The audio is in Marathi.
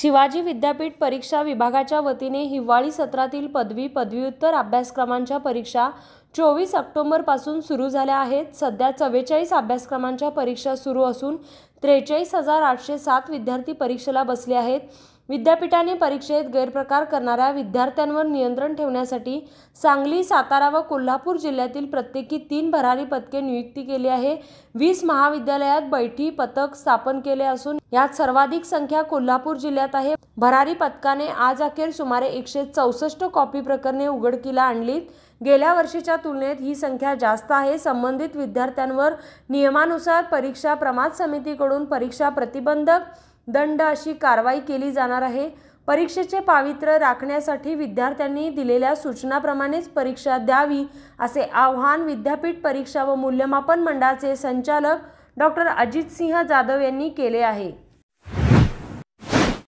शिवाजी विद्यापीठ परीक्षा विभागाच्या वतीने हिवाळी सत्रातील पदवी पदव्युत्तर अभ्यासक्रमांच्या परीक्षा चोवीस ऑक्टोंबरपासून सुरू झाल्या आहेत सध्या चव्वेचाळीस अभ्यासक्रमांच्या परीक्षा सुरू असून त्रेचाळीस हजार आठशे सात विद्यार्थी परीक्षेला बसले आहेत विद्यापीठाने परीक्षेत गैरप्रकार करणाऱ्या विद्यार्थ्यांवर नियंत्रण ठेवण्यासाठी सांगली सातारा व कोल्हापूर जिल्ह्यातील प्रत्येकी तीन भरारी पथके नियुक्ती केली आहे वीस महाविद्यालयात बैठी पथक स्थापन केले असून यात सर्वाधिक संख्या कोल्हापूर जिल्ह्यात आहे भरारी पथकाने आज अखेर सुमारे एकशे चौसष्ट कॉपी प्रकरणे उघडकीला आणलीत गेल्या वर्षीच्या तुलनेत ही संख्या जास्त आहे संबंधित विद्यार्थ्यांवर नियमानुसार परीक्षा प्रमाद समितीकडून परीक्षा प्रतिबंधक दंड अशी कारवाई केली जाणार आहे परीक्षेचे पावित्र्य राखण्यासाठी विद्यार्थ्यांनी दिलेल्या सूचनाप्रमाणेच परीक्षा द्यावी असे आव्हान विद्यापीठ परीक्षा व मूल्यमापन मंडळाचे संचालक डॉक्टर सिंह जाधव यांनी केले आहे